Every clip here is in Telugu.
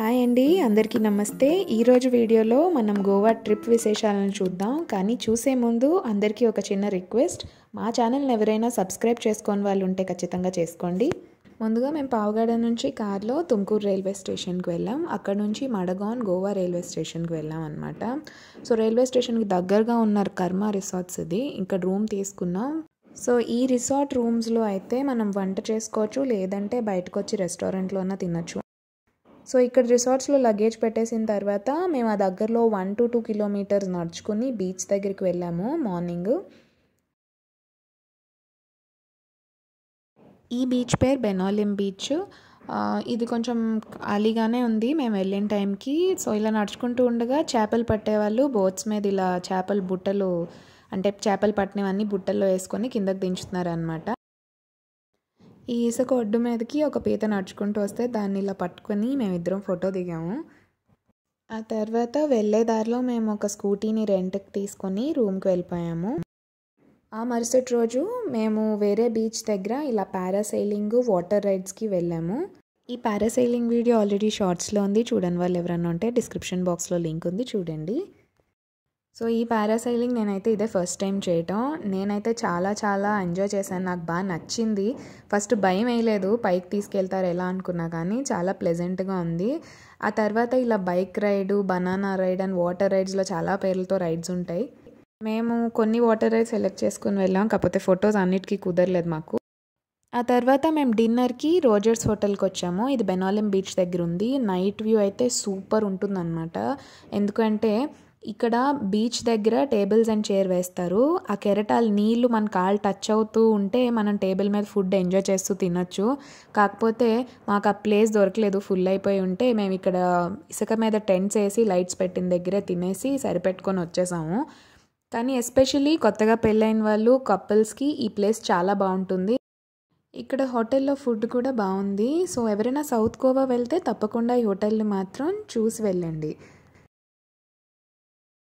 హాయ్ అండి అందరికీ నమస్తే ఈరోజు వీడియోలో మనం గోవా ట్రిప్ విశేషాలను చూద్దాం కానీ చూసే ముందు అందరికీ ఒక చిన్న రిక్వెస్ట్ మా ఛానల్ని ఎవరైనా సబ్స్క్రైబ్ చేసుకోని వాళ్ళు ఉంటే ఖచ్చితంగా చేసుకోండి ముందుగా మేము పావుగాడ నుంచి కార్లో తుమ్కూరు రైల్వే స్టేషన్కి వెళ్ళాం అక్కడ నుంచి మడగాన్ గోవా రైల్వే స్టేషన్కి వెళ్ళాం అనమాట సో రైల్వే స్టేషన్కి దగ్గరగా ఉన్న కర్మ రిసార్ట్స్ ఇది ఇక్కడ రూమ్ తీసుకున్నాం సో ఈ రిసార్ట్ రూమ్స్లో అయితే మనం వంట చేసుకోవచ్చు లేదంటే బయటకు వచ్చి రెస్టారెంట్లోనే తినచ్చు సో ఇక్కడ రిసార్ట్స్లో లగేజ్ పెట్టేసిన తర్వాత మేము ఆ దగ్గరలో వన్ టు టూ కిలోమీటర్స్ నడుచుకుని బీచ్ దగ్గరికి వెళ్ళాము మార్నింగ్ ఈ బీచ్ పేరు బెనాలిం బీచ్ ఇది కొంచెం ఖాళీగానే ఉంది మేము వెళ్ళిన టైంకి సో ఇలా నడుచుకుంటూ ఉండగా చేపలు పట్టేవాళ్ళు బోట్స్ మీద ఇలా చేపలు బుట్టలు అంటే చేపలు పట్టినవన్నీ బుట్టల్లో వేసుకొని కిందకు దించుతున్నారు అనమాట ఈ ఇసుక ఒడ్డు మీదకి ఒక పీత నడుచుకుంటూ వస్తే దాన్ని ఇలా పట్టుకొని మేమిద్దరం ఫోటో దిగాము ఆ తర్వాత వెళ్ళే దారిలో మేము ఒక స్కూటీని రెంట్కి తీసుకొని రూమ్కి వెళ్ళిపోయాము ఆ మరుసటి రోజు మేము వేరే బీచ్ దగ్గర ఇలా పారాసైలింగ్ వాటర్ రైడ్స్కి వెళ్ళాము ఈ పారాసైలింగ్ వీడియో ఆల్రెడీ షార్ట్స్లో ఉంది చూడని వాళ్ళు ఎవరన్నా ఉంటే డిస్క్రిప్షన్ బాక్స్లో లింక్ ఉంది చూడండి సో ఈ పారాసైలింగ్ నేనైతే ఇదే ఫస్ట్ టైం చేయటం నేనైతే చాలా చాలా ఎంజాయ్ చేశాను నాకు బాగా నచ్చింది ఫస్ట్ భయం వేయలేదు పైకి తీసుకెళ్తారు ఎలా అనుకున్నా కానీ చాలా ప్లెజెంట్గా ఉంది ఆ తర్వాత ఇలా bike ride banana ride and water రైడ్స్లో చాలా పేర్లతో రైడ్స్ ఉంటాయి మేము కొన్ని వాటర్ రైడ్స్ సెలెక్ట్ చేసుకుని వెళ్ళాం కాకపోతే ఫొటోస్ అన్నిటికీ కుదరలేదు మాకు ఆ తర్వాత మేము డిన్నర్కి రోజర్స్ హోటల్కి వచ్చాము ఇది బెనాలిం బీచ్ దగ్గర ఉంది నైట్ వ్యూ అయితే సూపర్ ఉంటుందన్నమాట ఎందుకంటే ఇక్కడ బీచ్ దగ్గర టేబుల్స్ అండ్ చైర్ వేస్తారు ఆ కెరటాలు నీళ్లు మన కాళ్ళు టచ్ అవుతూ ఉంటే మనం టేబుల్ మీద ఫుడ్ ఎంజాయ్ చేస్తూ తినొచ్చు కాకపోతే మాకు ఆ ప్లేస్ దొరకలేదు ఫుల్ అయిపోయి ఉంటే మేము ఇక్కడ ఇసుక మీద టెంట్స్ వేసి లైట్స్ పెట్టిన దగ్గరే తినేసి సరిపెట్టుకొని వచ్చేసాము కానీ ఎస్పెషలీ కొత్తగా పెళ్ళైన వాళ్ళు కపుల్స్కి ఈ ప్లేస్ చాలా బాగుంటుంది ఇక్కడ హోటల్లో ఫుడ్ కూడా బాగుంది సో ఎవరైనా సౌత్ గోవా వెళ్తే తప్పకుండా ఈ హోటల్ని మాత్రం చూసి వెళ్ళండి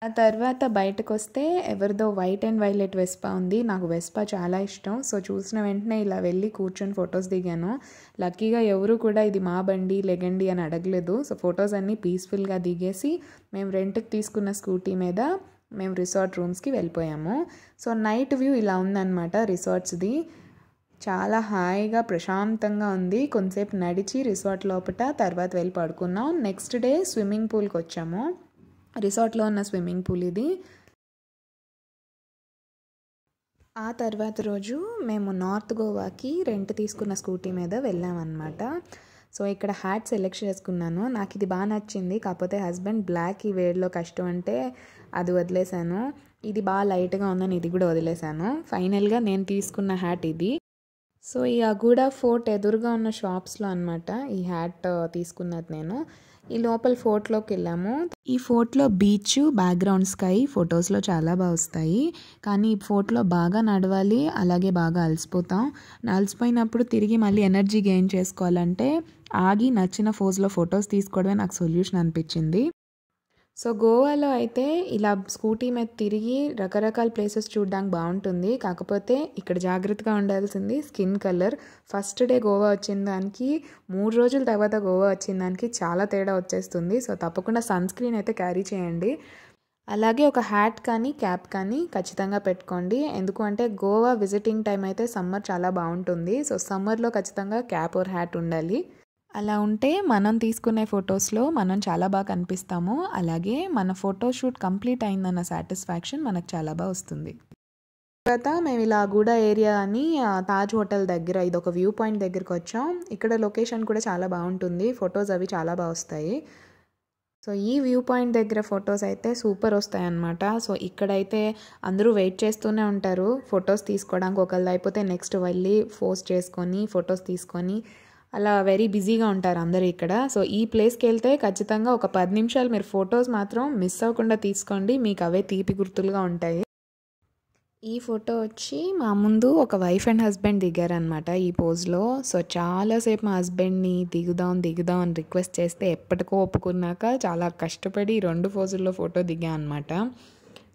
ఆ తర్వాత బయటకు వస్తే ఎవరిదో వైట్ అండ్ వైలెట్ వెస్పా ఉంది నాకు వెస్పా చాలా ఇష్టం సో చూసిన వెంటనే ఇలా వెళ్ళి కూర్చొని ఫొటోస్ దిగాను లక్కీగా ఎవరు కూడా ఇది మా బండి లెగండి అని అడగలేదు సో ఫొటోస్ అన్నీ పీస్ఫుల్గా దిగేసి మేము రెంట్కి తీసుకున్న స్కూటీ మీద మేము రిసార్ట్ రూమ్స్కి వెళ్ళిపోయాము సో నైట్ వ్యూ ఇలా ఉందన్నమాట రిసార్ట్స్ది చాలా హాయిగా ప్రశాంతంగా ఉంది కొంతసేపు నడిచి రిసార్ట్ లోపల తర్వాత వెళ్ళి పడుకున్నాం నెక్స్ట్ డే స్విమ్మింగ్ పూల్కి వచ్చాము రిసార్ట్లో ఉన్న స్విమ్మింగ్ పూల్ ఇది ఆ తర్వాత రోజు మేము నార్త్ గోవాకి రెంట్ తీసుకున్న స్కూటీ మీద వెళ్ళామన్నమాట సో ఇక్కడ హ్యాట్ సెలెక్ట్ చేసుకున్నాను నాకు ఇది బాగా నచ్చింది కాకపోతే హస్బెండ్ బ్లాక్ ఈ వేడ్లో కష్టం అంటే అది వదిలేశాను ఇది బాగా లైట్గా ఉందని ఇది కూడా వదిలేశాను ఫైనల్గా నేను తీసుకున్న హ్యాట్ ఇది సో ఈ అగూడా ఫోర్ట్ ఎదురుగా ఉన్న షాప్స్లో అనమాట ఈ హ్యాట్ తీసుకున్నది నేను ఈ లోపల ఫోర్ట్లోకి వెళ్ళాము ఈ ఫోర్ట్లో బీచ్ బ్యాక్గ్రౌండ్ స్కై ఫొటోస్లో చాలా బాగా వస్తాయి కానీ ఈ ఫోర్ట్లో బాగా నడవాలి అలాగే బాగా అలసిపోతాం అలసిపోయినప్పుడు తిరిగి మళ్ళీ ఎనర్జీ గెయిన్ చేసుకోవాలంటే ఆగి నచ్చిన ఫోజ్లో ఫొటోస్ తీసుకోవడమే నాకు సొల్యూషన్ అనిపించింది సో గోవాలో అయితే ఇలా స్కూటీ మీద తిరిగి రకరకాల ప్లేసెస్ చూడడానికి బాగుంటుంది కాకపోతే ఇక్కడ జాగ్రత్తగా ఉండాల్సింది skin colour first day Goa వచ్చిన దానికి మూడు రోజుల తర్వాత గోవా వచ్చిన దానికి చాలా తేడా వచ్చేస్తుంది సో తప్పకుండా సన్ స్క్రీన్ అయితే క్యారీ చేయండి అలాగే ఒక హ్యాట్ కానీ క్యాప్ కానీ ఖచ్చితంగా పెట్టుకోండి ఎందుకంటే గోవా విజిటింగ్ టైం అయితే సమ్మర్ చాలా బాగుంటుంది సో సమ్మర్లో ఖచ్చితంగా క్యాప్ ఆర్ హ్యాట్ ఉండాలి అలా ఉంటే మనం తీసుకునే ఫొటోస్లో మనం చాలా బాగా కనిపిస్తాము అలాగే మన ఫోటోషూట్ కంప్లీట్ అయిందన్న సాటిస్ఫాక్షన్ మనకు చాలా బాగా వస్తుంది తర్వాత మేము ఇలా గూడ ఏరియా అని తాజ్ హోటల్ దగ్గర ఇది ఒక వ్యూ పాయింట్ దగ్గరికి వచ్చాం ఇక్కడ లొకేషన్ కూడా చాలా బాగుంటుంది ఫొటోస్ అవి చాలా బాగా వస్తాయి సో ఈ వ్యూ పాయింట్ దగ్గర ఫొటోస్ అయితే సూపర్ వస్తాయి అన్నమాట సో ఇక్కడైతే అందరూ వెయిట్ చేస్తూనే ఉంటారు ఫొటోస్ తీసుకోవడానికి ఒకళ్ళు అయిపోతే నెక్స్ట్ వెళ్ళి ఫోస్ట్ చేసుకొని ఫొటోస్ తీసుకొని అలా వెరీ బిజీగా ఉంటారు అందరూ ఇక్కడ సో ఈ ప్లేస్కి వెళ్తే ఖచ్చితంగా ఒక పది నిమిషాలు మీరు ఫొటోస్ మాత్రం మిస్ అవ్వకుండా తీసుకోండి మీకు అవే తీపి గుర్తులుగా ఉంటాయి ఈ ఫోటో వచ్చి మా ముందు ఒక వైఫ్ అండ్ హస్బెండ్ దిగారనమాట ఈ పోజ్లో సో చాలాసేపు మా హస్బెండ్ని దిగుదాం దిగుదాం అని రిక్వెస్ట్ చేస్తే ఎప్పటికో ఒప్పుకున్నాక చాలా కష్టపడి రెండు పోజుల్లో ఫోటో దిగా అనమాట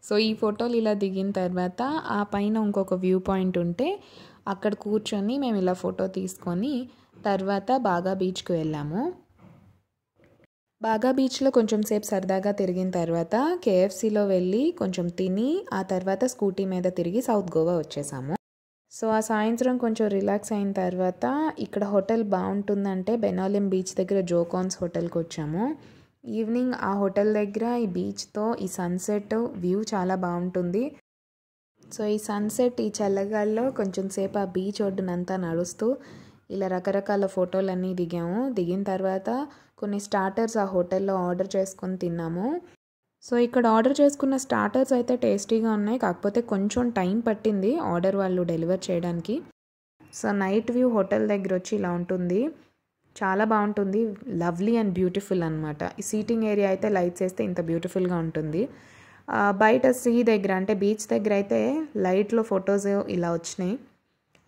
సో ఈ ఫోటోలు ఇలా దిగిన తర్వాత ఆ పైన ఇంకొక వ్యూ పాయింట్ ఉంటే అక్కడ కూర్చొని మేము ఇలా ఫోటో తీసుకొని తర్వాత బాగా బీచ్కి వెళ్ళాము బాగా బీచ్లో కొంచెం సేపు సరదాగా తిరిగిన తర్వాత కేఎఫ్సీలో వెళ్ళి కొంచెం తిని ఆ తర్వాత స్కూటీ మీద తిరిగి సౌత్ గోవా వచ్చేసాము సో ఆ సాయంత్రం కొంచెం రిలాక్స్ అయిన తర్వాత ఇక్కడ హోటల్ బాగుంటుందంటే బెనాలిం బీచ్ దగ్గర జోకాన్స్ హోటల్కి వచ్చాము ఈవినింగ్ ఆ హోటల్ దగ్గర ఈ బీచ్తో ఈ సన్సెట్ వ్యూ చాలా బాగుంటుంది సో ఈ సన్సెట్ ఈ చల్లగాల్లో కొంచెం సేపు ఆ బీచ్ ఒడ్డునంతా నడుస్తూ ఇలా రకరకాల ఫోటోలన్నీ దిగాము దిగిన తర్వాత కొన్ని స్టార్టర్స్ ఆ హోటల్లో ఆర్డర్ చేసుకొని తిన్నాము సో ఇక్కడ ఆర్డర్ చేసుకున్న స్టార్టర్స్ అయితే టేస్టీగా ఉన్నాయి కాకపోతే కొంచెం టైం పట్టింది ఆర్డర్ వాళ్ళు డెలివర్ చేయడానికి సో నైట్ వ్యూ హోటల్ దగ్గర వచ్చి ఇలా ఉంటుంది చాలా బాగుంటుంది లవ్లీ అండ్ బ్యూటిఫుల్ అనమాట ఈ సీటింగ్ ఏరియా అయితే లైట్స్ వేస్తే ఇంత బ్యూటిఫుల్గా ఉంటుంది బయట సీ దగ్గర అంటే బీచ్ దగ్గర అయితే లైట్లో ఫొటోస్ ఇలా వచ్చినాయి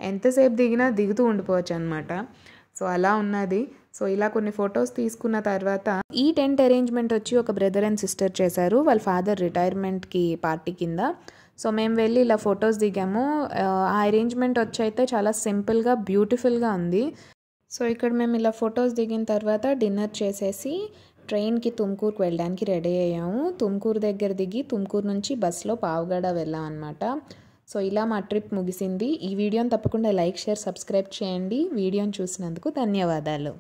ఎంతసేపు దిగినా దిగుతూ ఉండిపోవచ్చు అనమాట సో అలా ఉన్నది సో ఇలా కొన్ని ఫొటోస్ తీసుకున్న తర్వాత ఈ టెంట్ అరేంజ్మెంట్ వచ్చి ఒక బ్రదర్ అండ్ సిస్టర్ చేశారు వాళ్ళ ఫాదర్ రిటైర్మెంట్కి పార్టీ కింద సో మేము వెళ్ళి ఇలా ఫొటోస్ దిగాము ఆ అరేంజ్మెంట్ వచ్చి అయితే చాలా సింపుల్గా బ్యూటిఫుల్గా ఉంది సో ఇక్కడ మేము ఇలా ఫొటోస్ దిగిన తర్వాత డిన్నర్ చేసేసి ట్రైన్కి తుమ్కూరుకు వెళ్ళడానికి రెడీ అయ్యాము తుమ్కూరు దగ్గర దిగి తుమ్కూరు నుంచి బస్సులో పావుగడ వెళ్ళాం అనమాట సో ఇలా మా ట్రిప్ ముగిసింది ఈ వీడియోని తప్పకుండా లైక్ షేర్ సబ్స్క్రైబ్ చేయండి వీడియోని చూసినందుకు ధన్యవాదాలు